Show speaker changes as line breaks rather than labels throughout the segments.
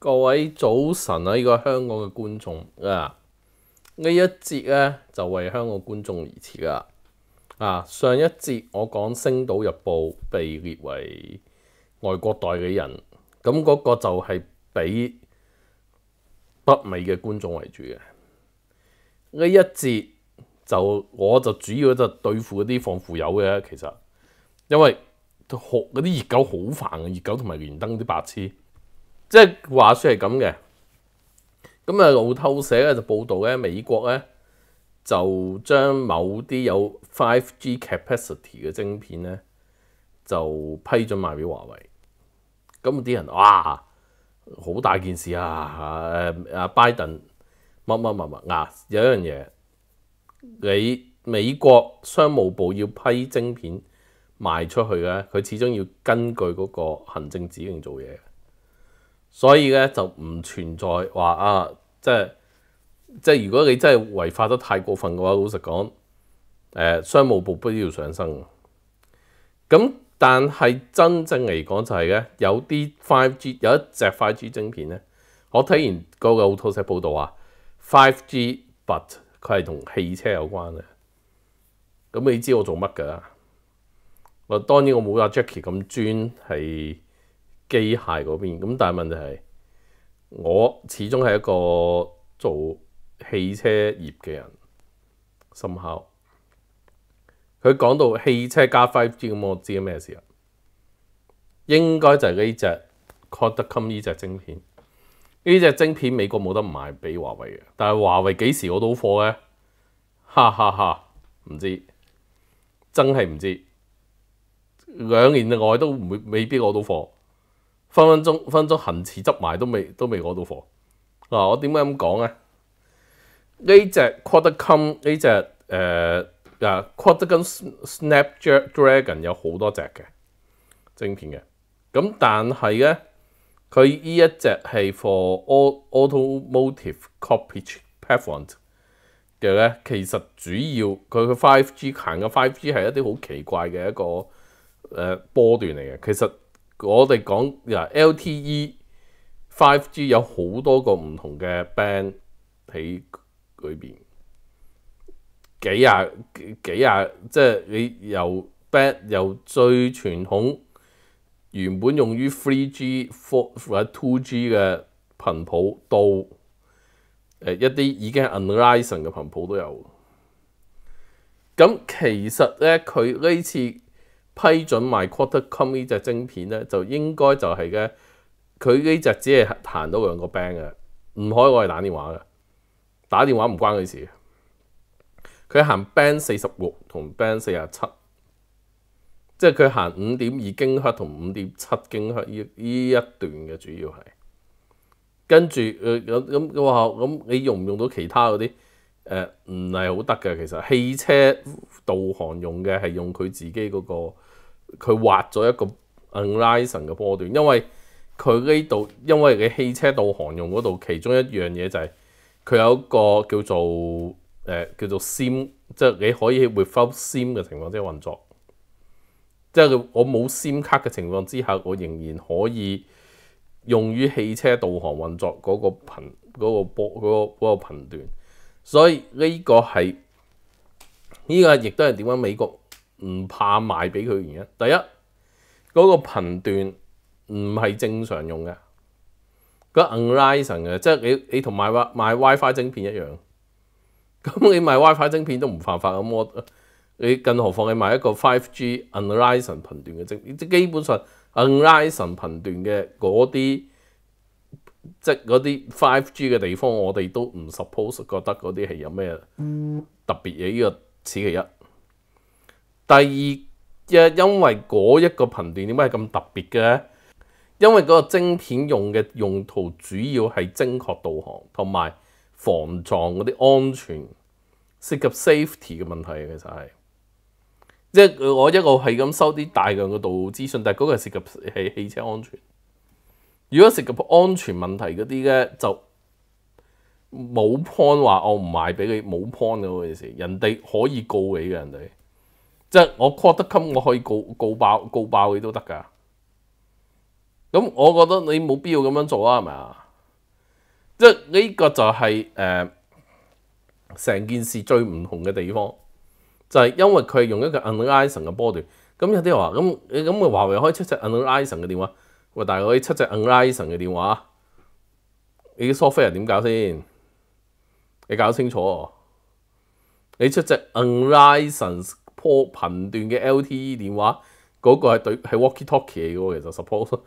各位早晨啊！呢个香港嘅观众啊，呢一节咧就为香港观众而设啦。啊，上一节我讲《星岛日报》被列为外国代理人，咁嗰个就系俾北美嘅观众为主嘅。呢一節就我就主要就對付嗰啲放腐油嘅，其實因為學嗰啲熱狗好煩啊，熱狗同埋連登啲白痴，即係話說係咁嘅。咁啊路透社咧就報導咧，美國咧就將某啲有 5G capacity 嘅晶片咧就批准賣俾華為。咁啲人哇，好大件事啊！誒阿拜登。乜乜乜乜嗱，有一樣嘢，你美國商務部要批晶片賣出去咧，佢始終要根據嗰個行政指令做嘢，所以咧就唔存在話啊，即係即係如果你真係違法得太過分嘅話，老實講，誒商務部不要上身咁但係真正嚟講就係咧，有啲 Five G 有一隻 Five G 晶片咧，我睇完嗰個 Autoset 報道啊。Five G，but 佢係同汽車有關嘅，咁你知我做乜噶？我當然我冇阿 Jacky 咁專係機械嗰邊，咁但係問題係我始終係一個做汽車業嘅人，深口，佢講到汽車加 Five G，咁我知咩事啊？應該就係呢隻 Cradcom 呢隻晶片。呢只晶片美国冇得卖俾华为嘅，但系华为几时攞到货咧？哈哈哈，唔知，真系唔知，两年内都唔会，未必攞到货。分分钟，分分钟，行迟执埋都未，都未攞到货。啊，我点解咁讲咧？呢只 q u a l c o m 呢只诶诶 q u a d c o m Snapdragon 有好多只嘅晶片嘅，咁但系咧。佢呢一隻係 for automotive c o v e p a g platform 嘅咧，其實主要佢嘅 5G 行嘅 5G 係一啲好奇怪嘅一個誒波段嚟嘅。其實我哋講 LTE、5G 有好多個唔同嘅 band 喺裏邊，幾廿幾廿即係你由 band 由最傳統。原本用於 three g four 或者 two g 嘅頻譜到誒一啲已經係 unlicensed 嘅頻譜都有。咁其實咧，佢呢次批准賣 quartercom 呢只晶片咧，就應該就係嘅。佢呢只只係彈到兩個 band 嘅，唔可以我嚟打電話嘅，打電話唔關佢事。佢行 band 四十六同 band 四十七。即係佢行五點二經刻同五點七經刻呢依依一段嘅主要係，跟住誒咁咁我話咁你用唔用到其他嗰啲誒唔係好得嘅其實汽車導航用嘅係用佢自己嗰個佢畫咗一個 Unlicensed 嘅波段，因為佢呢度因為你汽車導航用嗰度其中一樣嘢就係佢有一個叫做誒叫做 SIM，即係你可以 without SIM 嘅情況之下運作。即係我冇 SIM 卡嘅情況之下，我仍然可以用於汽車導航運作嗰個頻嗰個波嗰個嗰個頻段，所以呢個係呢個亦都係點解美國唔怕賣俾佢嘅原因。第一，嗰個頻段唔係正常用嘅，嗰個 unlicensed 嘅，即係你你同賣賣 WiFi 晶片一樣，咁你賣 WiFi 晶片都唔犯法，咁我。你更何況你買一個 Five G u n l i s e n 頻段嘅即即基本上 u n l i s e n 频頻段嘅嗰啲，即嗰啲 Five G 嘅地方，我哋都唔 suppose 覺得嗰啲係有咩特別嘢。呢個此其一。第二嘅因為嗰一個頻段點解係咁特別嘅？因為嗰個晶片用嘅用途主要係精確導航同埋防撞嗰啲安全涉及 safety 嘅問題，其實係。即系我一路系咁收啲大量嘅道资讯，但系嗰个涉及系汽车安全。如果涉及安全问题嗰啲咧，就冇 point 话我唔卖俾你，冇 point 嘅嗰件事，人哋可以告你嘅，人哋即系我觉得襟，我可以告告爆告爆佢都得噶。咁我觉得你冇必要咁样做啦，系咪啊？即系呢个就系诶成件事最唔同嘅地方。就係因為佢用一個 u n l i c e n e 嘅波段，咁有啲人話咁咁嘅華為以出只 u n l i c e n e 嘅電話，喂，但係可以出只 u n l i c e n e 嘅電話，你啲 software 點搞先？你搞清楚，你出只 u n l i c e n s e 波頻段嘅 LTE 電話嗰個係對係 walkie talkie 嚟嘅其實 support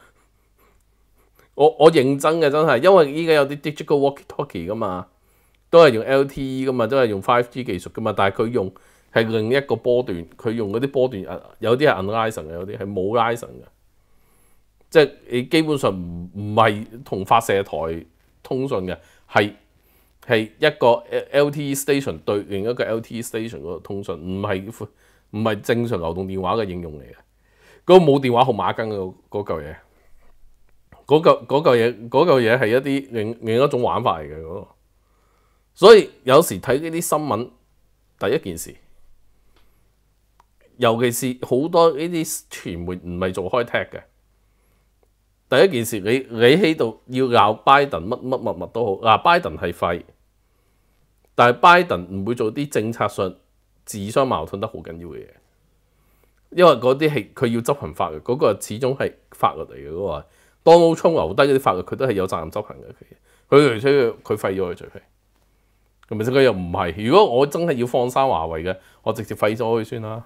我我認真嘅真係，因為依家有啲 digital walkie talkie 噶嘛，都係用 LTE 噶嘛，都係用 five G 技術噶嘛，但係佢用。係另一個波段，佢用嗰啲波段啊，有啲係 unlicensed 嘅，有啲係冇 license 嘅，即係你基本上唔唔係同發射台通訊嘅，係一個 LTE station 對另一個 LTE station 個通訊，唔係唔正常流動電話嘅應用嚟嘅。嗰個冇電話號碼跟嘅嗰嚿嘢，嗰嚿嘢嗰嚿嘢係一啲另一另一種玩法嚟嘅嗰個。所以有時睇呢啲新聞，第一件事。尤其是好多呢啲傳媒唔係做開踢嘅，第一件事你你喺度要鬧拜登乜乜乜乜都好，嗱拜登係廢，但系拜登唔會做啲政策上自相矛盾得好緊要嘅嘢，因為嗰啲係佢要執行法律，嗰個始終係法律嚟嘅嗰個。當老沖留低嗰啲法律，佢都係有責任執行嘅。佢佢除非佢廢咗佢，除非同埋佢又唔係。如果我真係要放生華為嘅，我直接廢咗佢先啦。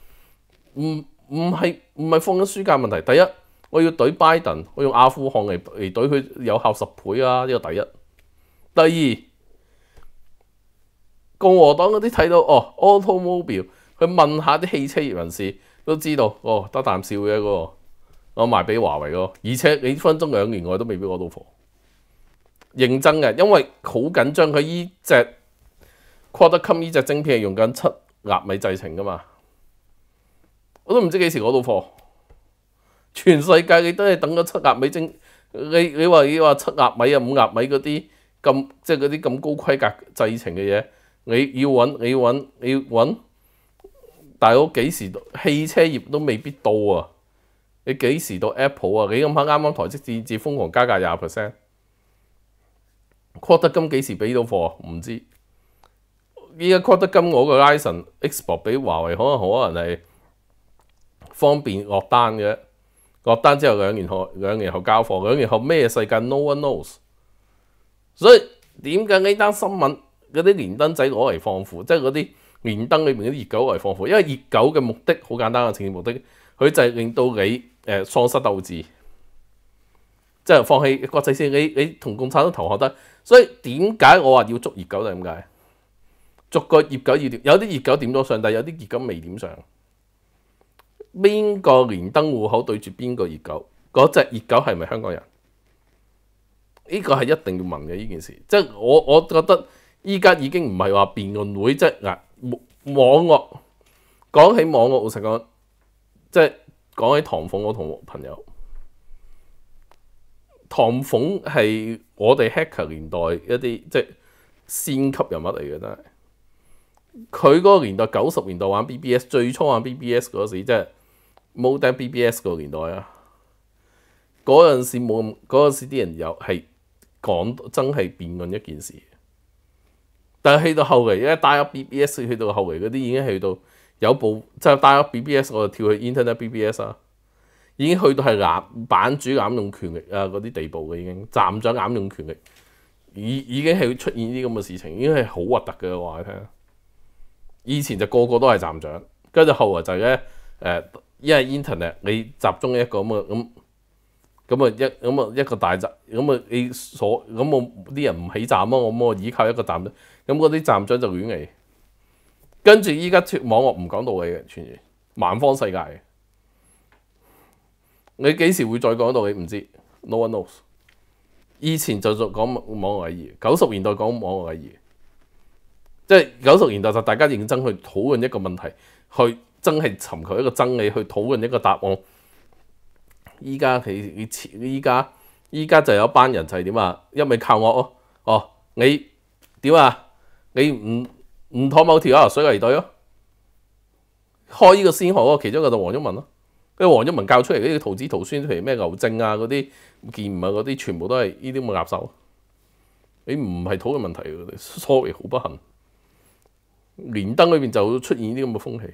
唔唔系唔系放紧输架问题。第一，我要怼拜登，我用阿富汗嚟嚟怼佢有效十倍啊！呢个第一。第二，共和党嗰啲睇到哦，Automobile，佢问下啲汽车业人士都知道哦，得啖笑嘅一个，我卖俾华为咯。而且幾分钟两年外都未必攞到货。认真嘅，因为好紧张佢呢只 Quad c o m 呢只晶片系用紧七纳米制程噶嘛。我都唔知幾時攞到貨。全世界你都係等咗七鴨米晶，你你話你話七鴨米啊、五鴨米嗰啲咁即係嗰啲咁高規格製程嘅嘢，你要揾你要揾你要揾。大佬幾時汽車業都未必到啊？你幾時到 Apple 啊？你咁啱啱台積電至瘋狂加價廿 p e r c e n t q u a l c 幾時俾到貨？唔知依家 Qualcomm 我個 i p o n x 俾華為可能可能係？方便落單嘅，落單之後兩年後兩年後交貨，兩年後咩世界 no one knows。所以點解呢單新聞嗰啲連登仔攞嚟放虎，即係嗰啲連登裏面嗰啲熱狗攞嚟放虎？因為熱狗嘅目的好簡單嘅，政治目的，佢就係令到你誒喪失鬥志，即係放棄國際線。你你同共產黨投降得，所以點解我話要捉熱狗就係點解？逐個熱狗要點，有啲熱狗點咗上，但係有啲熱狗未點上。邊個連登户口對住邊個熱狗？嗰只熱狗係咪香港人？呢個係一定要問嘅呢件事。即系我我覺得依家已經唔係話辯論會，即係嗱網絡講起網絡，我实讲，即系講起唐鳳，我同朋友唐鳳係我哋 hacker 年代一啲即係先級人物嚟嘅，真係佢嗰個年代九十年代玩 BBS，最初玩 BBS 嗰時即係。冇得 BBS 個年代啊，嗰陣時冇嗰陣時啲人有係講真係辯論一件事。但係去到後嚟為帶入 BBS 去到後嚟嗰啲已經去到有部就帶入 BBS 我就跳去 internet BBS 啊，已經去到係版主攬用權力啊嗰啲地步嘅已經站長攬用權力，已已經係要出現啲咁嘅事情，已經係好核突嘅話你聽。以前就個個都係站長，跟住後來就咧。誒，因為 internet 你集中一個咁啊咁咁啊一咁啊一個大站咁啊你所咁我啲人唔起站啊，我咁我依靠一個站，咁嗰啲站長就亂嚟。跟住依家脱網絡唔講道理嘅，全萬方世界。你幾時會再講道理？唔知？No one knows。以前就做講網絡詐騙，九十年代講網絡詐騙，即係九十年代就大家認真去討論一個問題去。真係尋求一個真理去討論一個答案。依家佢依家依家就有一班人就係點啊？因為靠我哦，哦你點啊？你唔唔妥某條啊？水泥隊咯？開呢個先河哦，其中一個就黃宗文咯。跟黃宗文教出嚟嗰啲徒子徒孫譬如咩牛正啊嗰啲健啊嗰啲，全部都係呢啲咁嘅垃圾。你唔係討論問題，sorry，好不幸。連登裏面就出現呢啲咁嘅風氣。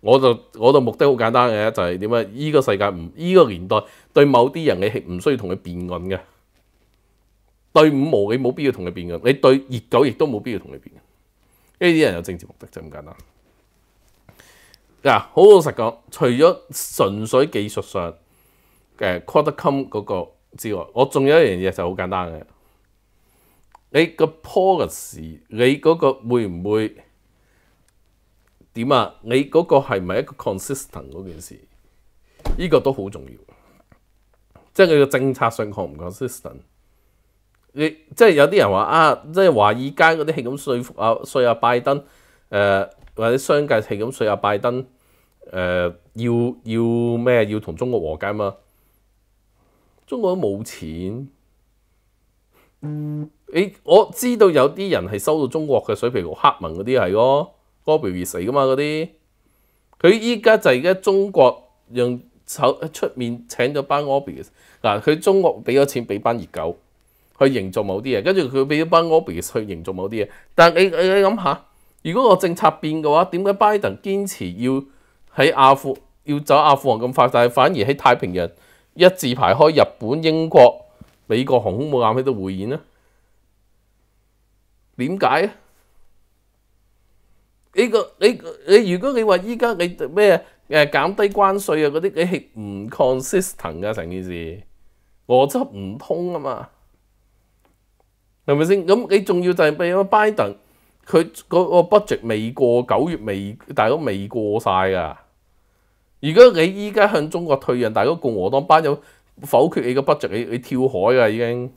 我就我就目的好簡單嘅，就係點啊？依個世界唔依個年代對某啲人你係唔需要同佢辯論嘅。對五毛你冇必要同佢辯論；你對熱狗亦都冇必要同佢辯論。呢啲人有政治目的就咁簡單。嗱，好好實講，除咗純粹技術上嘅 u a d e c o m 嗰個之外，我仲有一樣嘢就好簡單嘅。你個 policy，你嗰個會唔會？點啊？你嗰個係咪一個 consistent 嗰件事？呢個都好重要，即係佢個政策上抗唔 consistent。你即係有啲人話啊，即係華爾街嗰啲係咁說服啊，説啊拜登，誒或者商界係咁說啊拜登，誒要要咩？要同中國和解嘛？中國冇錢。你我知道有啲人係收到中國嘅水皮局黑文嗰啲係咯。死噶嘛嗰啲，佢依家就而家中國用手出面請咗班 o b o u s 嗱，佢中國俾咗錢俾班熱狗去營造某啲嘢，跟住佢俾咗班 o b o u s 去營造某啲嘢。但係你你你諗下，如果個政策變嘅話，點解拜登堅持要喺阿富要走阿富汗咁快，但係反而喺太平洋一字排開日本、英國、美國、母國喺度會演咧？點解啊？你個你你如果你話依家你咩誒減低關税啊嗰啲，你係唔 consistent 噶成件事，邏輯唔通啊嘛，係咪先？咁你仲要就係譬如拜登佢嗰個 budget 未過九月未，但家都未過曬噶。如果你依家向中國退讓，但家個共和黨班友否決你個 budget，你你跳海噶已經。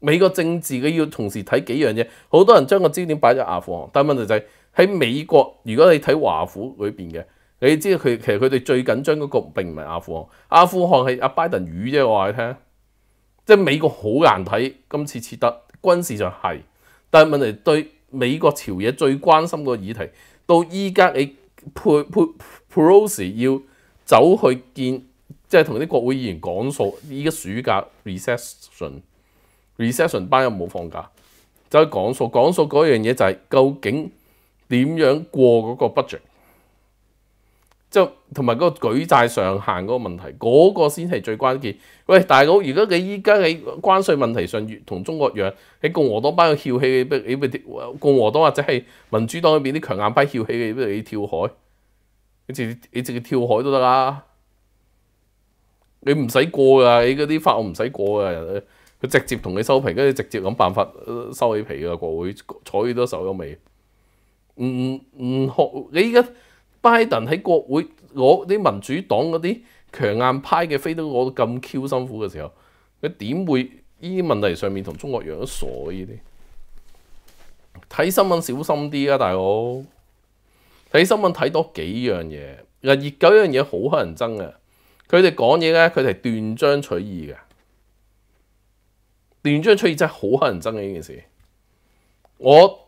美國政治你要同時睇幾樣嘢，好多人將個焦點擺咗牙房，但係問題就係。喺美國，如果你睇華府裏面嘅，你知佢其實佢哋最緊張嗰個並唔係阿富汗，阿富汗係阿拜登語啫。我話你聽，即係美國好難睇。今次撤，軍事上係，但係問題對美國朝野最關心個議題，到依家你 Pelosi 要走去見，即係同啲國會議員講數。依家暑假 recession recession 班又冇放假，走去講數講數嗰樣嘢就係究竟。點樣過嗰個 budget？即係同埋嗰個舉債上限嗰個問題，嗰個先係最關鍵。喂，大佬，如果你依家喺關税問題上越同中國樣，喺共和黨班嘅翹起，你你咪共和黨或者係民主黨嗰邊啲強硬派翹起，你不如你跳海，你直你直接跳海都得啦。你唔使過噶，你嗰啲法我唔使過噶，佢直接同你收皮，跟住直接咁辦法收起皮噶國會，坐幾多手都未。唔唔學你依家拜登喺國會攞啲民主黨嗰啲強硬派嘅飛到我咁 Q 辛苦嘅時候，佢點會依啲問題上面同中國樣傻呢啲？睇新聞小心啲啊，大佬！睇新聞睇多幾樣嘢，嗱熱狗一樣嘢好乞人憎嘅。佢哋講嘢咧，佢哋斷章取義嘅，斷章取義真係好乞人憎嘅呢件事。我。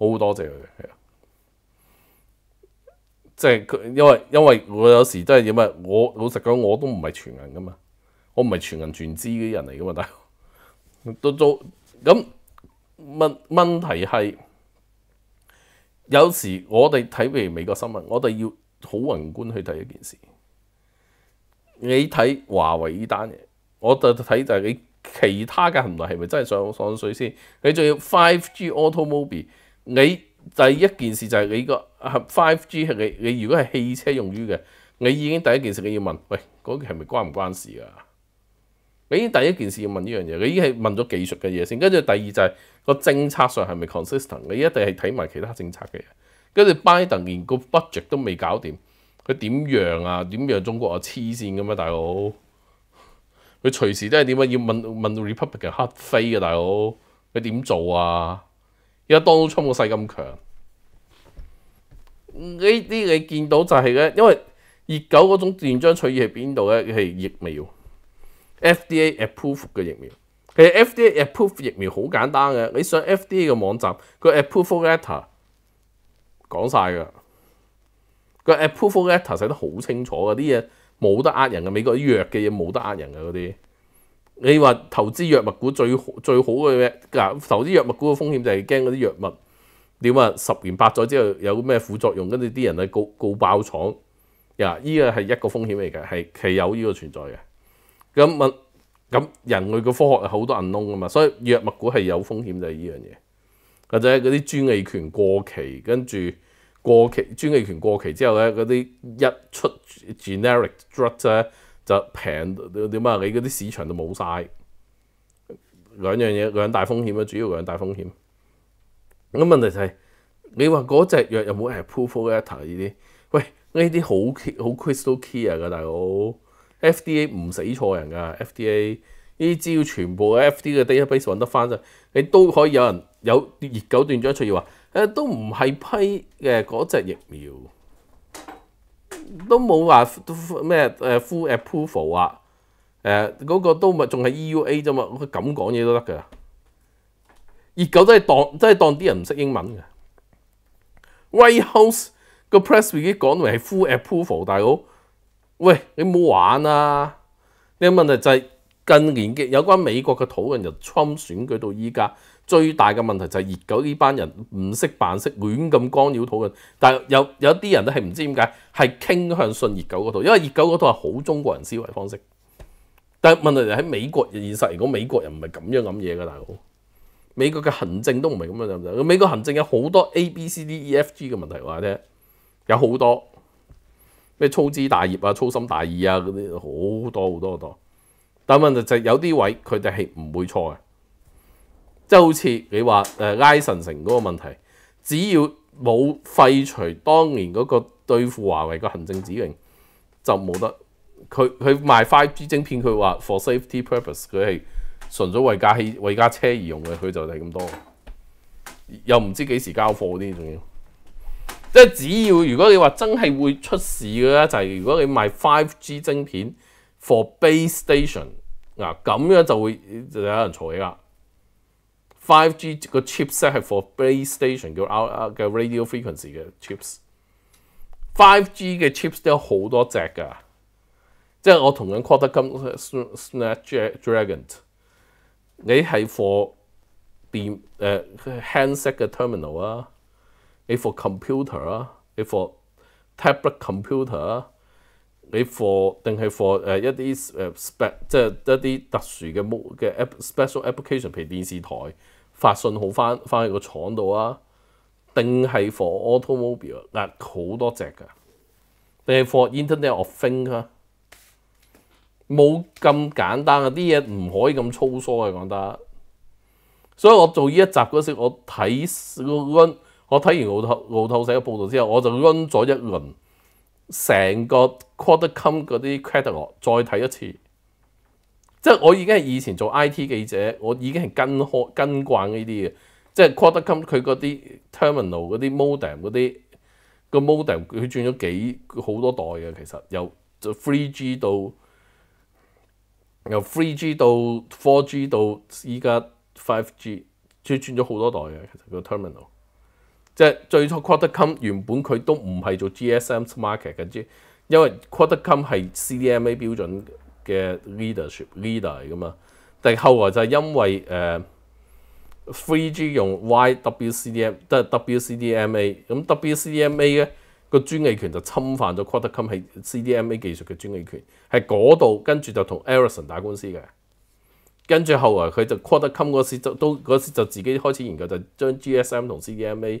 好多謝佢，係啊，即係佢，因為因為我有時真係點啊？我老實講，我都唔係全銀噶嘛，我唔係全銀全資嘅人嚟噶嘛。大哥，都做咁問問題係有時我哋睇譬如美國新聞，我哋要好宏觀去睇一件事。你睇華為呢單嘢，我就睇就係你其他嘅行為係咪真係上上水先？你仲要 Five G Automobile。你第一件事就係你個5 Five G 係你，你如果係汽車用於嘅，你已經第一件事你要問，喂嗰件係咪關唔關事啊？你已第一件事要問呢樣嘢，你已經係問咗技術嘅嘢先，跟住第二就係個政策上係咪 consistent？你一定係睇埋其他政策嘅嘢。跟住拜登連個 budget 都未搞掂，佢點讓啊？點讓中國啊？黐線噶咩，大佬？佢隨時都係點啊？要問問 Republican 黑飛嘅大佬，佢點做啊？而家當都出到世咁強，呢啲你見到就係咧，因為熱狗嗰種斷章取義係邊度咧？係疫苗，FDA a p p r o v e 嘅疫苗，其實 FDA a p p r o v e 疫苗好簡單嘅，你上 FDA 嘅網站佢 approval letter 講晒㗎，佢 approval letter 寫得好清楚㗎，啲嘢冇得呃人嘅，美國藥嘅嘢冇得呃人嘅嗰啲。你話投資藥物股最最好嘅咩？嗱投資藥物股嘅風險就係驚嗰啲藥物點啊，十年八載之後有咩副作用，跟住啲人去告告爆廠，呀依個係一個風險嚟嘅，係係有依個存在嘅。咁問咁人類嘅科學好多銀窿噶嘛，所以藥物股係有風險就係依樣嘢，或者嗰啲專利權過期，跟住過期專利權過期之後咧，嗰啲一出 generic drug 咧。就平點啊？你嗰啲市場就冇晒兩樣嘢，兩大風險啊！主要兩大風險。咁問題就係你話嗰隻藥有冇係 proof f r l e t e r 呢啲？喂，呢啲好好 crystal k e y 啊，噶，大佬 FDA 唔死錯人噶，FDA 呢啲要全部 FDA 嘅 database 揾得翻就，你都可以有人有熱狗斷章出現話，誒都唔係批嘅嗰隻疫苗。都冇話都咩誒 full approval 啊誒嗰個都咪仲係 EUA 啫嘛？佢咁講嘢都得㗎。熱狗真係當真係當啲人唔識英文嘅。White House 個 press release 講明係 full approval，大佬，喂你冇玩啊！你問題就係。近年嘅有關美國嘅 Trump 選舉到依家，最大嘅問題就係熱狗呢班人唔識扮識，亂咁干擾討論。但有有啲人咧係唔知點解係傾向信熱狗嗰套，因為熱狗嗰套係好中國人思維方式。但問題就喺美國現實嚟果美國人唔係咁樣噏嘢嘅大佬。美國嘅行政都唔係咁樣噏嘅。美國行政有好多 A、B、C、D、E、F、G 嘅問題話聽，有好多咩粗枝大葉啊、粗心大意啊嗰啲，好多好多好多。但問題就係有啲位佢哋係唔會錯嘅，即係好似你話誒埃神城嗰個問題，只要冇廢除當年嗰個對付華為嘅行政指令，就冇得佢佢賣 Five g 晶片，佢話 for safety purpose 佢係純粹為架汽為架車而用嘅，佢就係咁多，又唔知幾時交貨啲仲要，即係只要如果你話真係會出事嘅咧，就係如果你賣 5G 晶片 for base station。嗱，咁樣就會就有人嘈起啦。Five g 個 chipset 係 for base station 叫 out 嘅 radio frequency 嘅 chips。Five g 嘅 chips 都有好多隻噶，即係我同樣 call 得 Snapdragon。你係 for 電誒 handset 嘅 terminal 啊，你 for computer 啊，你 for tablet computer。你 for 定係 for 誒一啲誒 s p e c 即係一啲特殊嘅 mo 嘅 special application，譬如電視台發信號翻翻去個廠度啊，定係 for automobile 嗱好多隻㗎，定係 for internet of things 啊，冇咁簡單啊！啲嘢唔可以咁粗疏嘅講得，所以我做呢一集嗰時，我睇我睇完澳頭澳頭成個報道之後，我就 run 咗一輪。成個 Quadcom 嗰啲 Catalog 再睇一次，即係我已經係以前做 IT 記者，我已經係跟開跟慣呢啲嘅，即係 Quadcom 佢嗰啲 Terminal 嗰啲 Modem 嗰啲個 Modem 佢轉咗幾好多代嘅，其實由就 3G 到由 3G 到 4G 到依家 5G，即轉咗好多代嘅其個 Terminal。即係最初 q u a l c o m 原本佢都唔係做 GSM market 嘅 G，因為 q u a l c o m 係 CDMA 標準嘅 leadership leader 嚟噶嘛。但係後來就係因為誒 Three G 用 YWC D M，即係 WCDMA 咁 WCDMA 咧個專利權就侵犯咗 Qualcomm 係 CDMA 技術嘅專利權，係嗰度跟住就同 Ericsson 打官司嘅。跟住後來佢就 Qualcomm 嗰時就都嗰時就自己開始研究就將 GSM 同 CDMA。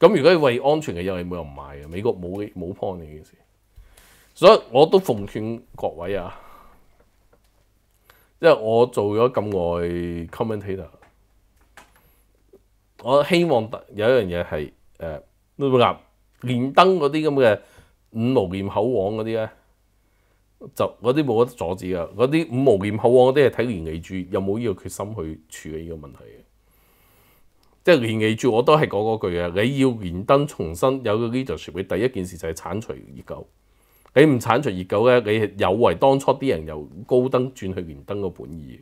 咁如果係為安全嘅嘢，冇人買嘅。美國冇冇 point 呢件事，所以我都奉勸各位啊，因為我做咗咁耐 commentator，我希望有一樣嘢係誒，鴨連燈嗰啲咁嘅五毛念口王嗰啲咧，就嗰啲冇得阻止啊！嗰啲五毛念口王嗰啲係睇連棋住，有冇呢個決心去處理呢個問題嘅。即係連微住我都係講嗰句嘅，你要連登重生有 leadership，你第一件事就係剷除熱狗。你唔剷除熱狗咧，你有違當初啲人由高登轉去連登個本意。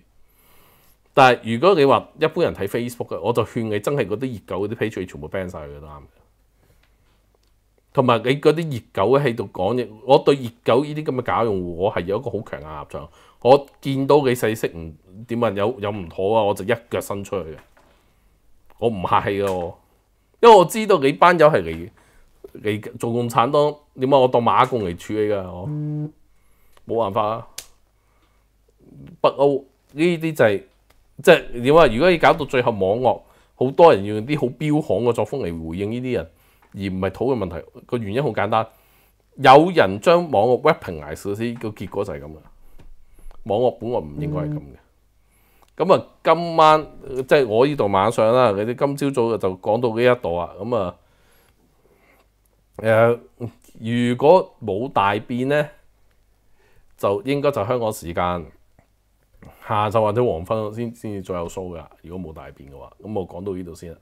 但係如果你話一般人睇 Facebook 嘅，我就勸你真係嗰啲熱狗嗰啲 page 全部 ban 曬佢都啱嘅。同埋你嗰啲熱狗喺度講嘢，我對熱狗呢啲咁嘅假用户，我係有一個好強嘅立場。我見到你細色唔點啊，有有唔妥啊，我就一腳伸出去嘅。我唔係噶，因為我知道你班友係嚟嚟做共產黨，點解我當馬共嚟處理噶，我冇辦法啊！北歐呢啲就係即係點啊？如果要搞到最後網絡，好多人用啲好彪悍嘅作風嚟回應呢啲人，而唔係討論問題。個原因好簡單，有人將網 w e a p i n g 捱少少，個結果就係咁嘅。網絡本來唔應該係咁嘅。咁啊，今晚即係我呢度晚上啦，你啲今朝早就講到呢一度啊，咁啊，誒，如果冇大變咧，就應該就香港時間下晝或者黃昏先先至再有 show 噶。如果冇大變嘅話，咁我講到呢度先啦。